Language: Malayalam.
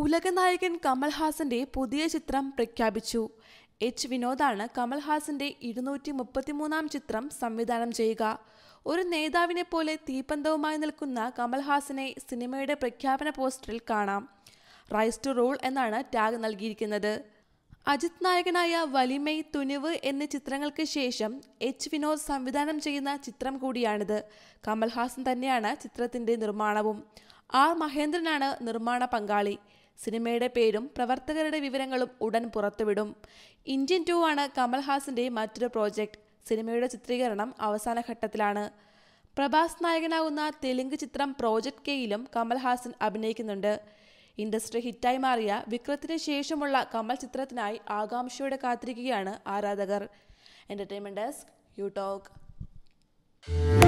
ഉലകനായകൻ കമൽഹാസന്റെ പുതിയ ചിത്രം പ്രഖ്യാപിച്ചു എച്ച് വിനോദാണ് കമൽഹാസന്റെ ഇരുന്നൂറ്റി മുപ്പത്തിമൂന്നാം ചിത്രം സംവിധാനം ചെയ്യുക ഒരു നേതാവിനെ പോലെ തീപ്പന്തവുമായി നിൽക്കുന്ന കമൽഹാസനെ സിനിമയുടെ പ്രഖ്യാപന പോസ്റ്ററിൽ കാണാം റൈസ് ടു റൂൾ എന്നാണ് ടാഗ് നൽകിയിരിക്കുന്നത് അജിത് നായകനായ വലിമൈ തുനിവ് എന്നീ ചിത്രങ്ങൾക്ക് ശേഷം എച്ച് വിനോദ് സംവിധാനം ചെയ്യുന്ന ചിത്രം കൂടിയാണിത് കമൽഹാസൻ തന്നെയാണ് ചിത്രത്തിന്റെ നിർമ്മാണവും ആർ മഹേന്ദ്രനാണ് നിർമ്മാണ പങ്കാളി സിനിമയുടെ പേരും പ്രവർത്തകരുടെ വിവരങ്ങളും ഉടൻ പുറത്തുവിടും ഇന്ത്യൻ ടു ആണ് കമൽഹാസിൻ്റെ മറ്റൊരു പ്രോജക്റ്റ് സിനിമയുടെ ചിത്രീകരണം അവസാന ഘട്ടത്തിലാണ് പ്രഭാസ് നായകനാകുന്ന തെലുങ്ക് ചിത്രം പ്രോജക്ട് കെയിലും കമൽഹാസൻ അഭിനയിക്കുന്നുണ്ട് ഇൻഡസ്ട്രി ഹിറ്റായി മാറിയ വിക്രത്തിന് ശേഷമുള്ള കമൽ ചിത്രത്തിനായി ആകാംക്ഷയോടെ കാത്തിരിക്കുകയാണ് ആരാധകർ എൻ്റർടൈൻമെൻറ് ഡെസ്ക് യു ടോക്ക്